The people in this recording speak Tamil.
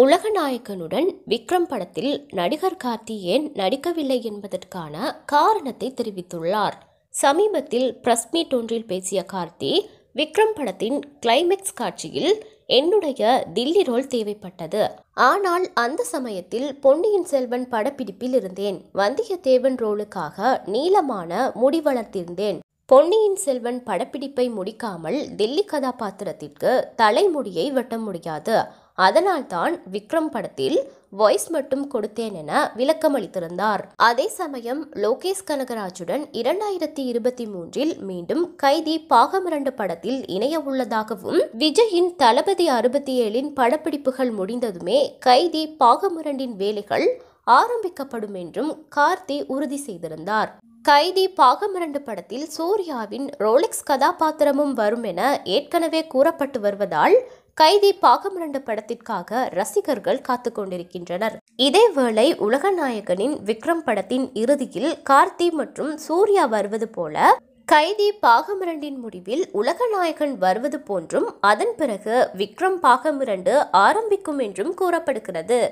உலகநாயகனுடன் விக்ரம் படத்தில் நடிகர் கார்த்தி ஏன் நடிக்கவில்லை என்பதற்கான காரணத்தை தெரிவித்துள்ளார் சமீபத்தில் பிரஸ் மீட் ஒன்றில் பேசிய கார்த்தி விக்ரம் படத்தின் கிளைமேக்ஸ் காட்சியில் என்னுடைய தில்லி ரோல் தேவைப்பட்டது ஆனால் அந்த சமயத்தில் பொன்னியின் செல்வன் படப்பிடிப்பில் இருந்தேன் வந்தியத்தேவன் ரோலுக்காக நீளமான முடி வளர்த்திருந்தேன் பொன்னியின் செல்வன் படப்பிடிப்பை முடிக்காமல் தில்லி கதாபாத்திரத்திற்கு தலைமுடியை வெட்ட முடியாது அதனால்தான் விக்ரம் படத்தில் வாய்ஸ் மட்டும் கொடுத்தேன் என விளக்கமளித்திருந்தார் அதே சமயம் லோகேஷ் கனகராஜுடன் இரண்டாயிரத்தி இருபத்தி மூன்றில் மீண்டும் கைதி பாகமிரண்டு படத்தில் இணைய உள்ளதாகவும் விஜயின் தளபதி அறுபத்தி ஏழின் படப்பிடிப்புகள் முடிந்ததுமே கைதி பாகமிரண்டின் வேலைகள் ஆரம்பிக்கப்படும் என்றும் கார்த்தி உறுதி செய்திருந்தார் கைதி பாகமிரண்டு படத்தில் சூர்யாவின் ரோலெக்ஸ் கதாபாத்திரமும் வரும் என ஏற்கனவே கூறப்பட்டு வருவதால் கைதி பாகம் இரண்டு படத்திற்காக ரசிகர்கள் காத்து கொண்டிருக்கின்றனர் இதேவேளை உலகநாயகனின் விக்ரம் படத்தின் இறுதியில் கார்த்தி மற்றும் சூர்யா வருவது போல கைதி பாகம் இரண்டின் முடிவில் உலகநாயகன் வருவது போன்றும் அதன் பிறகு விக்ரம் பாகம் இரண்டு ஆரம்பிக்கும் என்றும் கூறப்படுகிறது